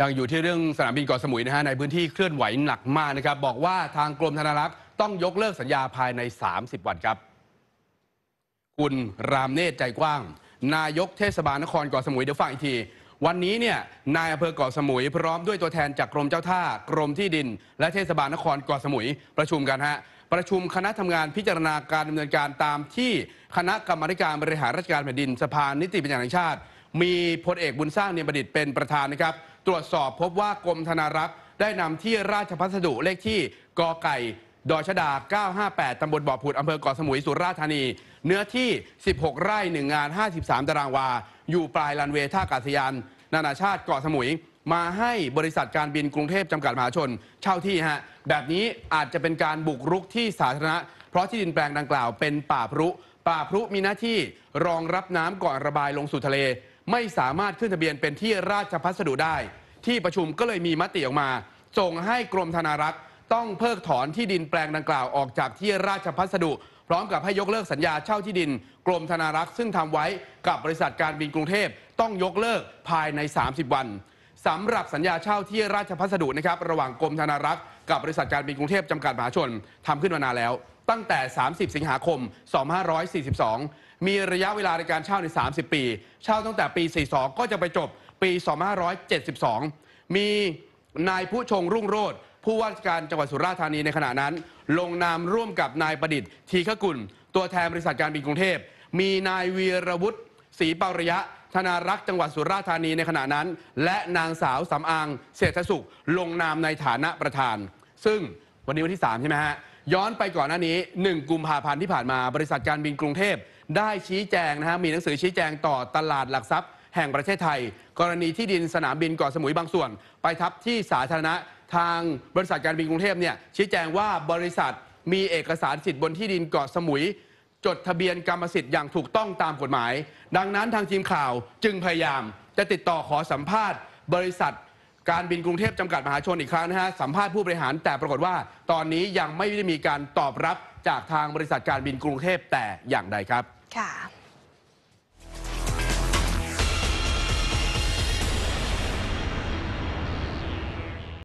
ยังอยู่ที่เรื่องสนามบินเกาะสมุยนะฮะในพื้นที่เคลื่อนไหวหนักมากนะครับ บอกว่าทางกรมธนารักษ์ต้องยกเลิกสัญญาภายใน 30 วันครับ คุณรามเนตรใจกว้าง นายกเทศบาลนครเกาะสมุยเดี๋ยวฟังอีกที วันนี้เนี่ยนายอำเภอเกาะสมุย พร้อมด้วยตัวแทนจากกรมเจ้าท่า กรมที่ดิน และเทศบาลนครเกาะสมุย ประชุมกันฮะประชุมคณะทำงานพิจารณาการดำเนินการตามที่คณะกรรมการบริหารราชการแผ่นดินสภานิติบัญญัติแห่งชาติมีพลเอกบุญสร้างเนียมประดิษฐ์เป็นประธานนะครับ ตรวจสอบพบว่ากรมธนารักษ์ได้นำที่ราชพัสดุเลขที่กอไก่ ดอยชดา958ตำบลบ่อผุดอำเภอเกาะสมุย สุราษฎร์ธานี เนื้อที่ 16 ไร่1งาน 53ตารางวา อยู่ปลายลันเวท่าอากาศยานนานาชาติเกาะสมุย มาให้บริษัทการบินกรุงเทพจำกัดมหาชน เช่าที่ฮะแบบนี้อาจจะเป็นการบุกรุกที่สาธารณะเพราะที่ดินแปลงดังกล่าวเป็นป่าพรุป่าพรุมีหน้าที่รองรับน้ำก่อนระบายลงสู่ทะเลไม่สามารถขึ้นทะเบียนเป็นที่ราชพัสดุได้ ที่ประชุมก็เลยมีมติออกมาส่งให้กรมธนารักษ์ ต้องเพิกถอนที่ดินแปลงดังกล่าวออกจากที่ราชพัสดุ พร้อมกับให้ยกเลิกสัญญาเช่าที่ดิน กรมธนารักษ์ซึ่งทำไว้กับบริษัทการบินกรุงเทพต้องยกเลิกภายใน 30 วันสำหรับสัญญาเช่าที่ราชพัสดุนะครับระหว่างกรมธนารักษ์กับบริษัทการบินกรุงเทพจำกัดมหาชนทำขึ้นมานานแล้วตั้งแต่ 30 สิงหาคม 2542 มีระยะเวลาในการเช่าใน 30 ปี เช่าตั้งแต่ปี 42 ก็จะไปจบปี 2572 มีนายผู้ชงรุ่งโรธผู้ว่าการจังหวัดสุราษฎร์ธานีในขณะนั้น ลงนามร่วมกับนายประดิษฐ์ทีขกุลตัวแทนบริษัทการบินกรุงเทพ มีนายวีรวุฒิศรีเปาระยะ ธนารักษ์จังหวัดสุราษฎร์ธานีในขณะนั้น และนางสาวสำอาง เศรษฐสุข ลงนามในฐานะประธาน ซึ่งวันนี้วันที่ 3 ใช่ไหมฮะย้อนไปก่อนหน้านี้ 1กุมภาพันธ์ที่ผ่านมาบริษัทการบินกรุงเทพได้ชี้แจงนะฮะมีหนังสือชี้แจงต่อตลาดหลักทรัพย์แห่งประเทศไทย กรณีที่ดินสนามบินเกาะสมุยบางส่วน ไปทับที่สาธารณะทางบริษัทการบินกรุงเทพเนี่ยชี้แจงว่าบริษัทมีเอกสารสิทธิ์บนที่ดินเกาะสมุย จดทะเบียนกรรมสิทธิ์อย่างถูกต้องตามกฎหมาย ดังนั้นทางทีมข่าวจึงพยายามจะติดต่อขอสัมภาษณ์ บริษัทการบินกรุงเทพจำกัดมหาชนอีกครั้งนะฮะ สัมภาษณ์ผู้บริหารแต่ปรากฏว่า ตอนนี้ยังไม่ได้มีการตอบรับจากทางบริษัทการบินกรุงเทพแต่อย่างใดครับค่ะ